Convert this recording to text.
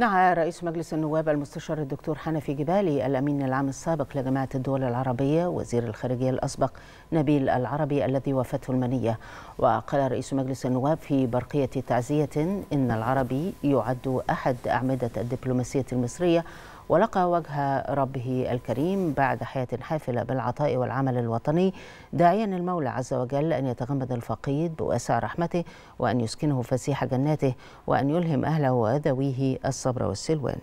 نعى رئيس مجلس النواب المستشار الدكتور حنفي جبالي الأمين العام السابق لجماعة الدول العربية وزير الخارجية الأسبق نبيل العربي الذي وافته المنية وقال رئيس مجلس النواب في برقية تعزية إن العربي يعد أحد أعمدة الدبلوماسية المصرية ولقى وجه ربه الكريم بعد حياة حافلة بالعطاء والعمل الوطني داعيا المولى عز وجل أن يتغمد الفقيد بواسع رحمته وأن يسكنه فسيح جناته وأن يلهم أهله وذويه الصبر والسلوان